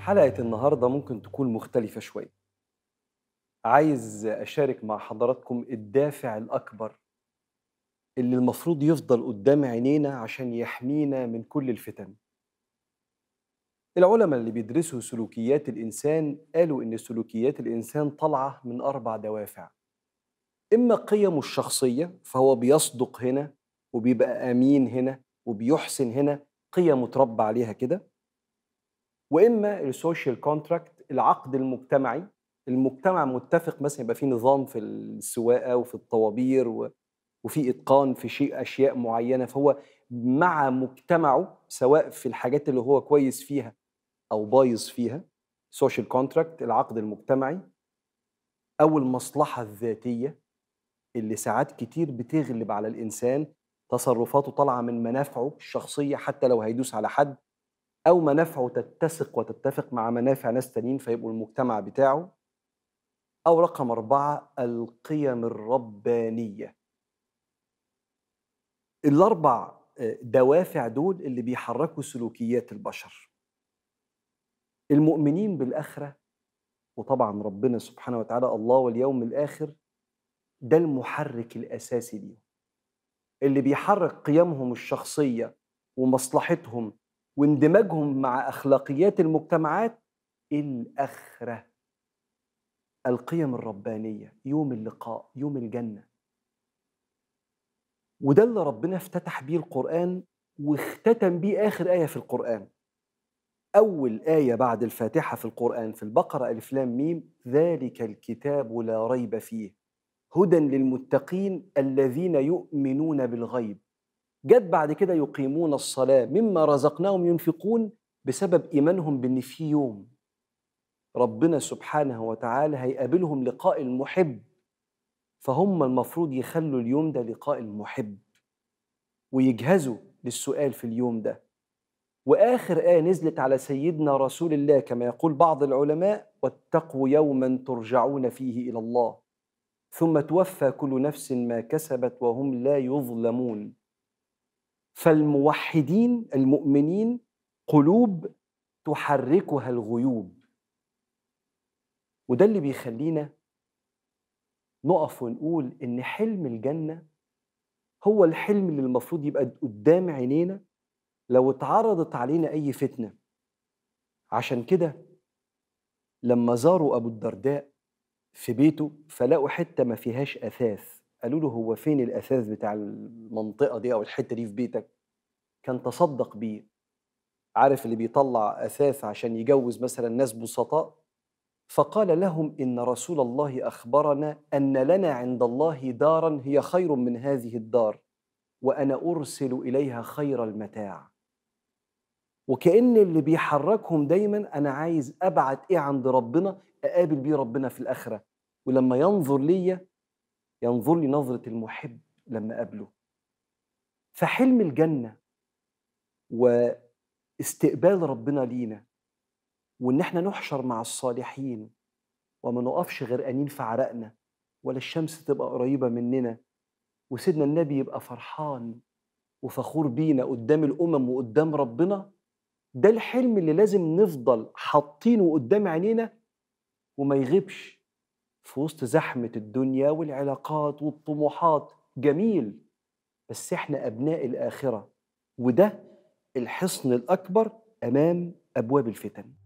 حلقة النهاردة ممكن تكون مختلفة شوية عايز أشارك مع حضراتكم الدافع الأكبر اللي المفروض يفضل قدام عينينا عشان يحمينا من كل الفتن العلماء اللي بيدرسوا سلوكيات الإنسان قالوا إن سلوكيات الإنسان طالعة من أربع دوافع إما قيمه الشخصية فهو بيصدق هنا وبيبقى أمين هنا وبيحسن هنا قيمه اتربى عليها كده واما السوشيال كونتراكت العقد المجتمعي المجتمع متفق مثلا يبقى في نظام في السواقه وفي الطوابير وفي اتقان في شيء اشياء معينه فهو مع مجتمعه سواء في الحاجات اللي هو كويس فيها او بايظ فيها سوشيال كونتراكت العقد المجتمعي او المصلحه الذاتيه اللي ساعات كتير بتغلب على الانسان تصرفاته طالعه من منافعه الشخصيه حتى لو هيدوس على حد او منافعه تتسق وتتفق مع منافع ناس تانيين فيبقوا المجتمع بتاعه او رقم اربعه القيم الربانيه الاربع آه، دوافع دول اللي بيحركوا سلوكيات البشر المؤمنين بالاخره وطبعا ربنا سبحانه وتعالى الله واليوم الاخر ده المحرك الاساسي ليهم اللي بيحرك قيمهم الشخصيه ومصلحتهم واندماجهم مع اخلاقيات المجتمعات الاخره القيم الربانيه يوم اللقاء يوم الجنه وده اللي ربنا افتتح بيه القران واختتم بيه اخر ايه في القران أول آية بعد الفاتحة في القرآن في البقرة ألف لام ميم ذلك الكتاب لا ريب فيه هدى للمتقين الذين يؤمنون بالغيب جت بعد كده يقيمون الصلاة مما رزقناهم ينفقون بسبب إيمانهم بأن في يوم ربنا سبحانه وتعالى هيقابلهم لقاء المحب فهم المفروض يخلوا اليوم ده لقاء المحب ويجهزوا للسؤال في اليوم ده واخر ايه نزلت على سيدنا رسول الله كما يقول بعض العلماء واتقوا يوما ترجعون فيه الى الله ثم توفى كل نفس ما كسبت وهم لا يظلمون فالموحدين المؤمنين قلوب تحركها الغيوب وده اللي بيخلينا نقف ونقول ان حلم الجنه هو الحلم اللي المفروض يبقى قدام عينينا لو اتعرضت علينا اي فتنه عشان كده لما زاروا ابو الدرداء في بيته فلقوا حته ما فيهاش اثاث قالوا له هو فين الاثاث بتاع المنطقه دي او الحته دي في بيتك كان تصدق بيه عارف اللي بيطلع اثاث عشان يجوز مثلا ناس بسطاء فقال لهم ان رسول الله اخبرنا ان لنا عند الله دارا هي خير من هذه الدار وانا ارسل اليها خير المتاع وكأن اللي بيحركهم دايما أنا عايز أبعت إيه عند ربنا أقابل بيه ربنا في الآخرة ولما ينظر ليا ينظر لي نظرة المحب لما قابله فحلم الجنة واستقبال ربنا لينا وإن احنا نحشر مع الصالحين وما نقفش غرقانين في عرقنا ولا الشمس تبقى قريبة مننا وسيدنا النبي يبقى فرحان وفخور بينا قدام الأمم وقدام ربنا ده الحلم اللي لازم نفضل حاطينه قدام عينينا وما يغيبش في وسط زحمة الدنيا والعلاقات والطموحات جميل بس احنا أبناء الآخرة وده الحصن الأكبر أمام أبواب الفتن